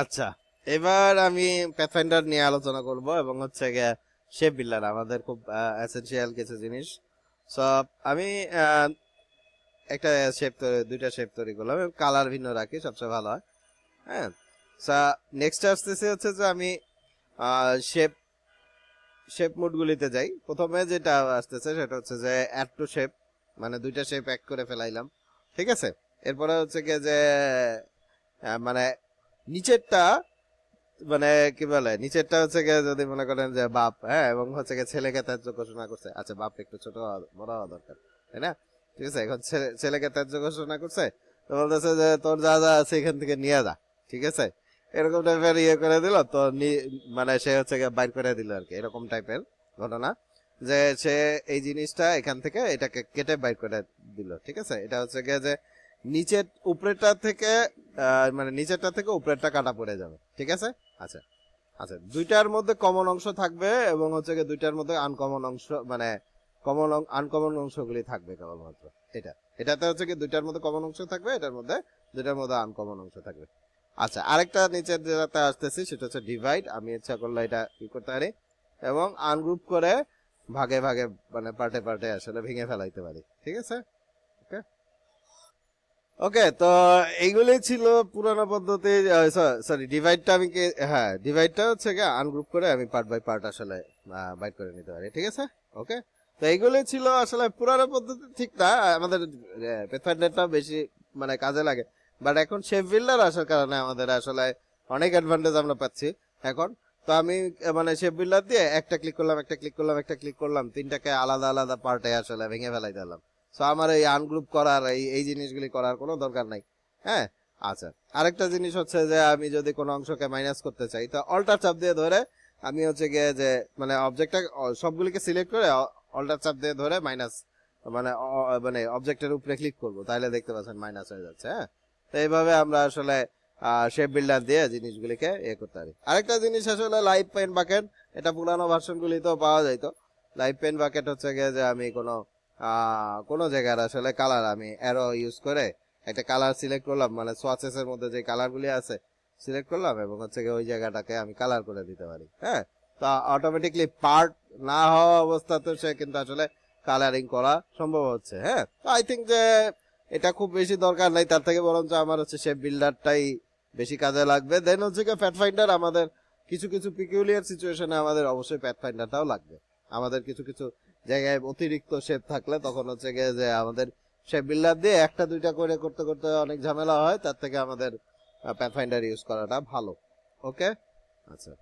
আচ্ছা এবার আমি প্যাথফাইন্ডার নিয়ে আলোচনা করব এবং হচ্ছে গিয়ে শেপ বিল্ডার আমাদের খুব এসেনশিয়াল কিছু জিনিস সো আমি একটা শেপ তৈরি দুইটা শেপ তৈরি করলাম কালার ভিন্ন রাখি সবচেয়ে ভালো হয় হ্যাঁ সো নেক্সট আসতেছে হচ্ছে যে আমি শেপ শেপ মোডগুলিতে যাই প্রথমে যেটা আসতেছে সেটা হচ্ছে যে অ্যাড টু শেপ মানে দুইটা শেপ অ্যাড করে ফেলাইলাম ঠিক আছে এরপরে হচ্ছে গিয়ে যে মানে নিচেরটা মানে কি বলে নিচেরটা হচ্ছে গিয়ে যদি মনে করেন যে বাপ হ্যাঁ এবং হচ্ছে গিয়ে ছেলেকে ত্যায্য ঘোষণা করছে আচ্ছা বাপ একটু ছোট বড় হওয়া দরকার তাই না ঠিক আছে এখন ছেলেকে ত্যায্য ঘোষণা করছে তো বলতেছে যে তোর যা যা আছে এখান থেকে নিয়ে যা ঠিক আছে এরকম টাইপের ইয়ে করে দিল তো মানে সে হচ্ছে বাইর করে দিল আর কি এরকম টাইপের ঘটনা যে সে এই জিনিসটা এখান থেকে এটাকে কেটে বাইর করে দিল ঠিক আছে এটা হচ্ছে গিয়ে যে নিচের উপরেটা থেকে মানে নিচেরটা থেকে উপরেরটা কাটা পড়ে যাবে ঠিক আছে আচ্ছা আচ্ছা দুইটার মধ্যে কমন অংশ থাকবে এবং হচ্ছে গিয়ে দুইটার মধ্যে আনকমন অংশ মানে কমন আনকমন অংশগুলি থাকবে কেবলমাত্র এটা এটাতে হচ্ছে কি দুইটার মধ্যে কমন অংশ থাকবে এটার মধ্যে দুইটার মধ্যে আনকমন অংশ থাকবে আচ্ছা আরেকটা নিচের যেটাতে আসতেছি সেটা হচ্ছে ডিভাইড আমি ইচ্ছা করলে এটা কি করতে পারি এবং আনগ্রুপ করে ভাগে ভাগে মানে পার্টে পার্টে আসলে ভেঙে ফেলাইতে পারি ঠিক আছে ওকে তো এইগুলোই ছিল পুরানো পদ্ধতি সরি ডিভাইডটা আমি হ্যাঁ ডিভাইডটা হচ্ছে কি আনগ্রুপ করে আমি পার্ট বাই পার্ট আসলে বাইট করে নিতে পারি ঠিক আছে ওকে তো এইগুলোই ছিল আসলে পুরানো পদ্ধতি ঠিক না আমাদের পেথারনেটটা বেশি মানে কাজে লাগে বাট এখন শেফ বিল্ডার আসার কারণে আমাদের আসলে অনেক অ্যাডভান্টেজ আমরা পাচ্ছি এখন তো আমি মানে শেফ বিল্ডার দিয়ে একটা ক্লিক করলাম একটা ক্লিক করলাম একটা ক্লিক করলাম তিনটাকে আলাদা আলাদা পার্টে আসলে ভেঙে ফেলাই দিলাম সো আমার এই আনগ্রুপ করার এই এই জিনিসগুলি করার কোনো দরকার নাই হ্যাঁ আচ্ছা আরেকটা জিনিস হচ্ছে যে আমি যদি কোনো অংশকে মাইনাস করতে চাই তো অল্টার চাপ দিয়ে ধরে আমি হচ্ছে গিয়ে যে মানে অবজেক্টটা সবগুলিকে সিলেক্ট করে অল্টার চাপ দিয়ে ধরে মাইনাস মানে মানে অবজেক্টের উপরে ক্লিক করব তাহলে দেখতে পাচ্ছেন মাইনাস হয়ে যাচ্ছে হ্যাঁ তো এইভাবে আমরা আসলে শেপ বিল্ডার দিয়ে জিনিসগুলিকে এ ইয়ে করতে পারি আরেকটা জিনিস আসলে লাইভ পেন বাকেট এটা পুরানো ভার্সনগুলিতেও পাওয়া যাইতো লাইভ পেন বাকেট হচ্ছে গিয়ে যে আমি কোনো কোনো জায়গার আসলে কালার আমি অ্যারো ইউজ করে একটা কালার সিলেক্ট করলাম মানে সোয়াচেসের মধ্যে যে কালারগুলি আছে সিলেক্ট করলাম এবং হচ্ছে কি ওই জায়গাটাকে আমি কালার করে দিতে পারি হ্যাঁ তো অটোমেটিকলি পার্ট না হওয়া অবস্থাতে সে কিন্তু আসলে কালারিং করা সম্ভব হচ্ছে হ্যাঁ তো আই থিঙ্ক যে এটা খুব বেশি দরকার নাই তার থেকে বরঞ্চ আমার হচ্ছে শেপ বিল্ডারটাই বেশি কাজে লাগবে দেন হচ্ছে ফ্যাট ফাইন্ডার আমাদের কিছু কিছু পিকিউলিয়ার সিচুয়েশনে আমাদের অবশ্যই প্যাথ ফাইন্ডারটাও লাগবে আমাদের কিছু কিছু জায়গায় অতিরিক্ত শেপ থাকলে তখন হচ্ছে গিয়ে যে আমাদের শেপ বিল্ডার দিয়ে একটা দুইটা করে করতে করতে অনেক ঝামেলা হয় তার থেকে আমাদের প্যাথফাইন্ডার ইউজ করাটা ভালো ওকে আচ্ছা